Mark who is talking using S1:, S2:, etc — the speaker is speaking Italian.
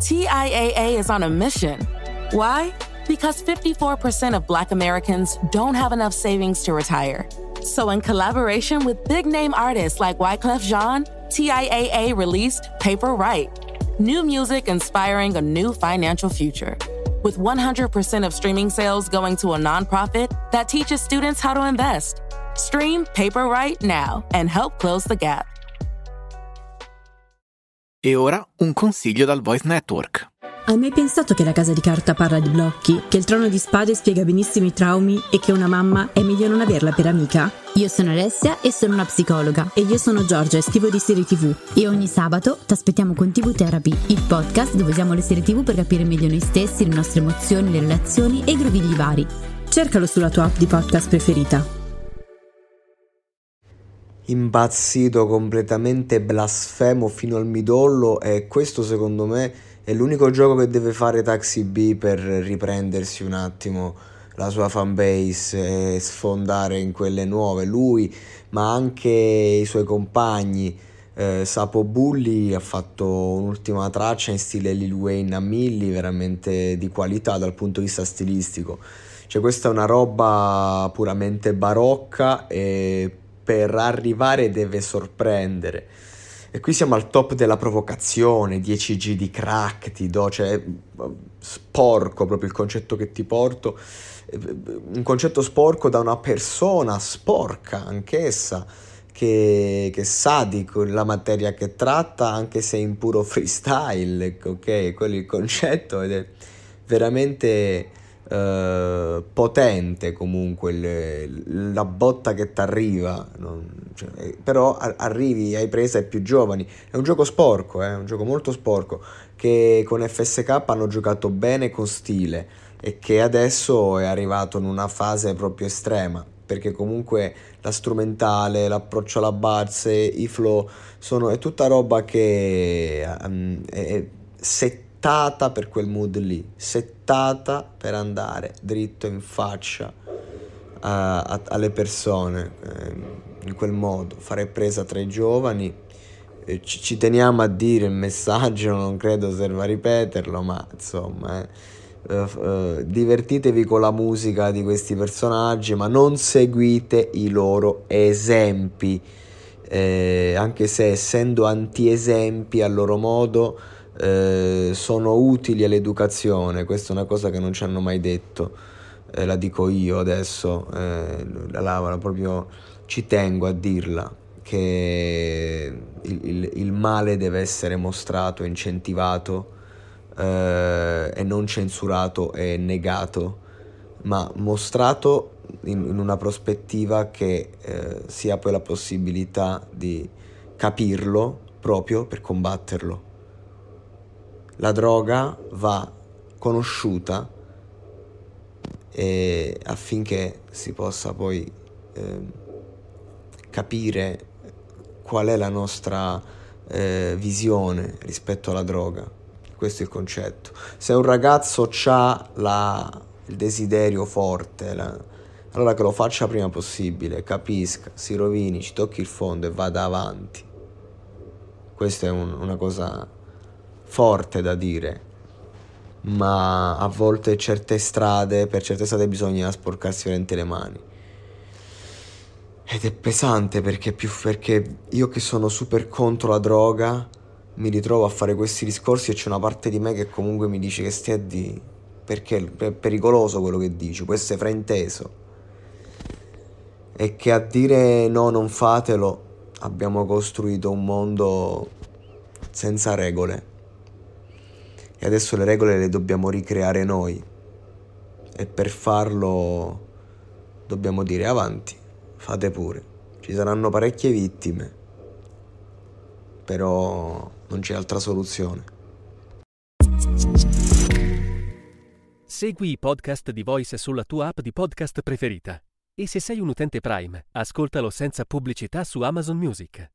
S1: TIAA is on a mission. Why? Because 54% of Black Americans don't have enough savings to retire. So, in collaboration with big name artists like Wyclef Jean, TIAA released Paper Right new music inspiring a new financial future. With 100% of streaming sales going to a nonprofit that teaches students how to invest. Stream Paper Right now and help close the gap.
S2: E ora un consiglio dal Voice Network.
S1: Hai mai pensato che la casa di carta parla di blocchi, che il trono di spade
S2: spiega benissimo i traumi e che una mamma è meglio non averla per amica? Io sono Alessia e sono una psicologa. E io sono Giorgia e scrivo di serie TV. E ogni sabato ti aspettiamo con TV Therapy, il podcast dove usiamo le serie TV per capire meglio noi stessi, le nostre emozioni, le relazioni e i grovigli vari. Cercalo sulla tua app di podcast preferita impazzito, completamente blasfemo fino al midollo e questo secondo me è l'unico gioco che deve fare Taxi B per riprendersi un attimo la sua fanbase e sfondare in quelle nuove, lui ma anche i suoi compagni. Eh, Sapo Bulli ha fatto un'ultima traccia in stile Lil Wayne a Milli, veramente di qualità dal punto di vista stilistico. Cioè questa è una roba puramente barocca e per arrivare deve sorprendere. E qui siamo al top della provocazione, 10G di crack ti do, cioè mm, sporco proprio il concetto che ti porto, eh, un concetto sporco da una persona sporca anch'essa, che, che sa di quella materia che tratta, anche se in puro freestyle, ok? Quello è il concetto ed è veramente eh, potente comunque le, la botta che ti arriva, cioè, eh, però arrivi hai presa ai più giovani. È un gioco sporco, è eh, un gioco molto sporco che con FSK hanno giocato bene con stile e che adesso è arrivato in una fase proprio estrema perché comunque la strumentale, l'approccio alla base, i flow sono, è tutta roba che um, è, se settata per quel mood lì, settata per andare dritto in faccia a, eh, a, alle persone eh, in quel modo, fare presa tra i giovani. Eh, ci, ci, teniamo a dire il messaggio, non credo serva a ripeterlo, ma insomma, eh, eh divertitevi con la musica di questi personaggi, ma non seguite i loro esempi. Eh, anche se essendo antiesempi a loro modo eh, sono utili all'educazione, questa è una cosa che non ci hanno mai detto, eh, la dico io adesso, eh, la, la, proprio ci tengo a dirla, che il, il, il male deve essere mostrato, incentivato eh, e non censurato e negato, ma mostrato in, in una prospettiva che eh, sia poi la possibilità di capirlo proprio per combatterlo la droga va conosciuta eh, affinché si possa poi eh, capire qual è la nostra eh, visione rispetto alla droga. Questo è il concetto. Se un ragazzo ha la, il desiderio forte, la, allora che lo faccia prima possibile, capisca, si rovini, ci tocchi il fondo e vada avanti. Questa è un, una cosa forte da dire, ma a volte certe strade, per certe strade bisogna sporcarsi veramente le mani. Ed è pesante perché, più, perché io che sono super contro la droga mi ritrovo a fare questi discorsi e c'è una parte di me che comunque mi dice che stia di... perché è pericoloso quello che dici, può essere frainteso. E che a dire no, non fatelo, abbiamo costruito un mondo senza regole e adesso le regole le dobbiamo ricreare noi e per farlo dobbiamo dire avanti, fate pure, ci saranno parecchie vittime, però non c'è altra soluzione. Segui i podcast di Voice sulla tua app di podcast preferita. E se sei un utente Prime, ascoltalo senza pubblicità su Amazon Music.